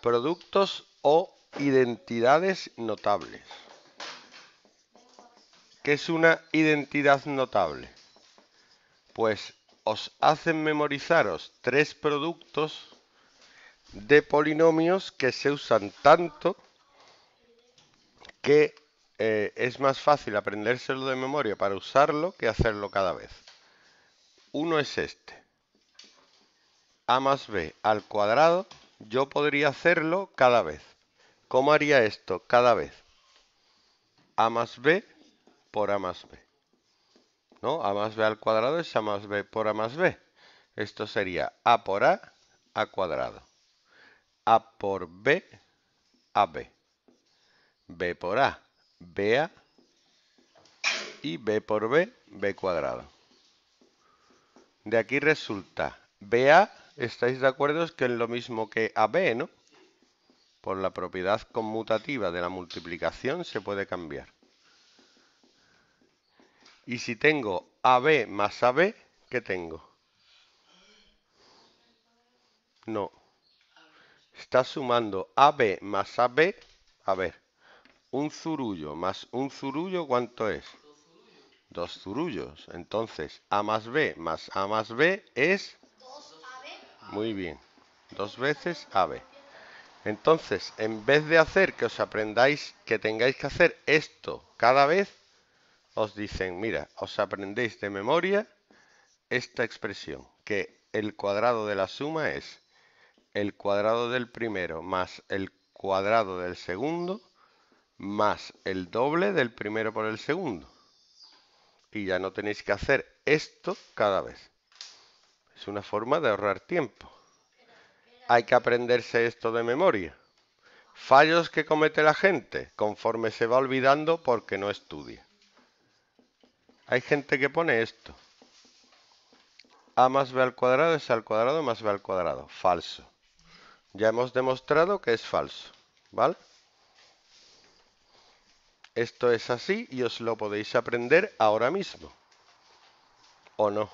productos o identidades notables. ¿Qué es una identidad notable? Pues os hacen memorizaros tres productos de polinomios que se usan tanto que eh, es más fácil aprendérselo de memoria para usarlo que hacerlo cada vez. Uno es este. A más B al cuadrado yo podría hacerlo cada vez. ¿Cómo haría esto cada vez? A más B por A más B. ¿No? A más B al cuadrado es A más B por A más B. Esto sería A por A, A cuadrado. A por B, AB. B por A, BA. Y B por B, B cuadrado. De aquí resulta BA estáis de acuerdo Es que es lo mismo que AB, ¿no? Por la propiedad conmutativa de la multiplicación se puede cambiar. Y si tengo AB más AB, ¿qué tengo? No. Está sumando AB más AB. A ver, un zurullo más un zurullo, ¿cuánto es? Dos zurullos. Entonces, A más B más A más B es muy bien. Dos veces AB. Entonces, en vez de hacer que os aprendáis, que tengáis que hacer esto cada vez, os dicen, mira, os aprendéis de memoria esta expresión, que el cuadrado de la suma es el cuadrado del primero más el cuadrado del segundo más el doble del primero por el segundo. Y ya no tenéis que hacer esto cada vez. Es una forma de ahorrar tiempo. Hay que aprenderse esto de memoria. Fallos que comete la gente conforme se va olvidando porque no estudia. Hay gente que pone esto. A más B al cuadrado es al cuadrado más B al cuadrado. Falso. Ya hemos demostrado que es falso. ¿Vale? Esto es así y os lo podéis aprender ahora mismo. ¿O no?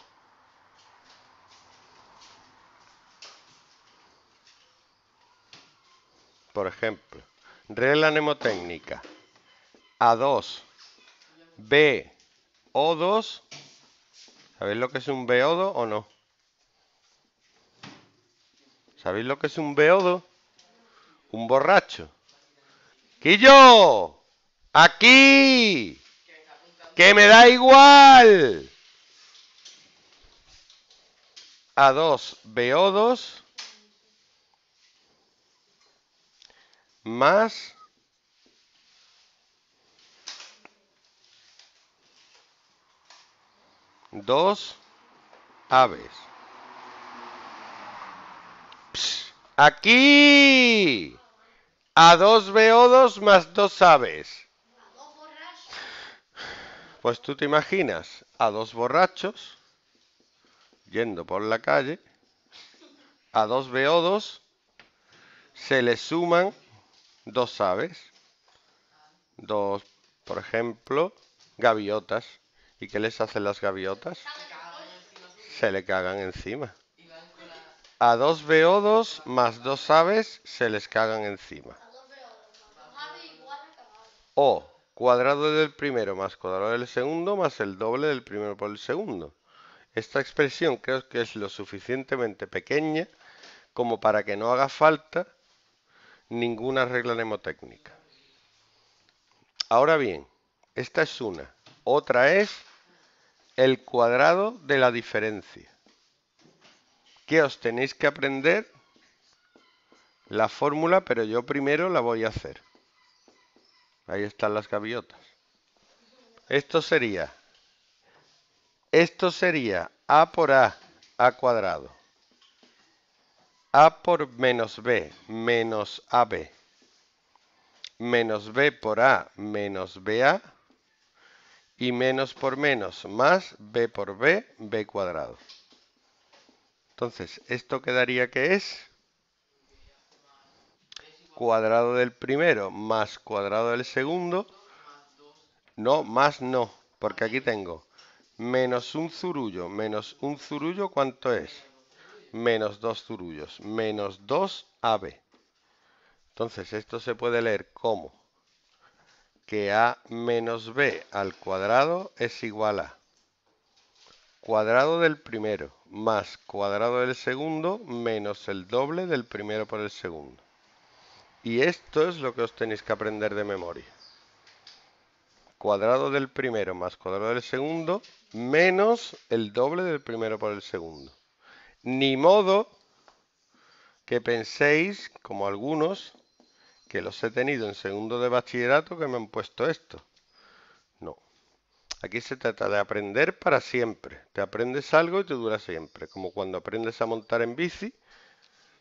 por ejemplo, regla mnemotécnica A2, BO2. ¿Sabéis lo que es un BO2 o no? ¿Sabéis lo que es un BO2? Un borracho. ¡Quillo! ¡Aquí! ¡Que me da igual! A2, BO2. más dos aves. aquí a dos beodos más dos aves. Pues tú te imaginas a dos borrachos yendo por la calle, a dos beodos se le suman dos aves, dos, por ejemplo, gaviotas. ¿Y qué les hacen las gaviotas? Se le cagan encima. A dos beodos más dos aves se les cagan encima. O cuadrado del primero más cuadrado del segundo más el doble del primero por el segundo. Esta expresión creo que es lo suficientemente pequeña como para que no haga falta ninguna regla mnemotécnica. Ahora bien, esta es una. Otra es el cuadrado de la diferencia. ¿Qué os tenéis que aprender la fórmula, pero yo primero la voy a hacer. Ahí están las gaviotas. Esto sería, esto sería A por A, A cuadrado. A por menos B menos AB menos B por A menos BA y menos por menos más B por B, B cuadrado. Entonces, esto quedaría que es cuadrado del primero más cuadrado del segundo. No, más no, porque aquí tengo menos un zurullo, menos un zurullo, ¿cuánto es? menos 2 turullos, menos 2 AB. Entonces, esto se puede leer como que A menos B al cuadrado es igual a cuadrado del primero más cuadrado del segundo menos el doble del primero por el segundo. Y esto es lo que os tenéis que aprender de memoria. Cuadrado del primero más cuadrado del segundo menos el doble del primero por el segundo. Ni modo que penséis, como algunos, que los he tenido en segundo de bachillerato que me han puesto esto. No. Aquí se trata de aprender para siempre. Te aprendes algo y te dura siempre. Como cuando aprendes a montar en bici,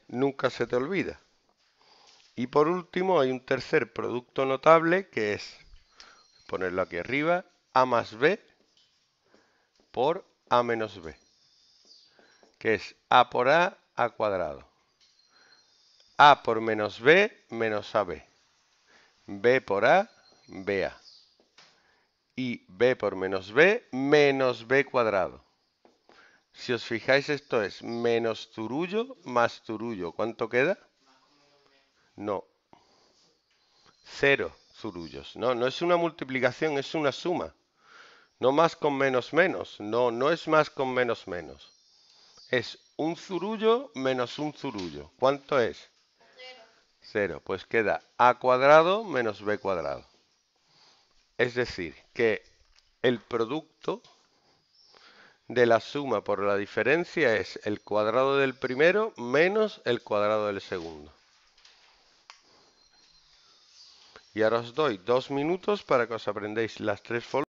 nunca se te olvida. Y por último hay un tercer producto notable que es, ponerlo aquí arriba, A más B por A menos B que es a por a a cuadrado. A por menos b menos ab. b por a, ba. Y b por menos b menos b cuadrado. Si os fijáis, esto es menos turullo más turullo. ¿Cuánto queda? No. Cero turullos. No, no es una multiplicación, es una suma. No más con menos menos. No, no es más con menos menos es un zurullo menos un zurullo. ¿Cuánto es? Cero. Pues queda a cuadrado menos b cuadrado. Es decir, que el producto de la suma por la diferencia es el cuadrado del primero menos el cuadrado del segundo. Y ahora os doy dos minutos para que os aprendáis las tres formas.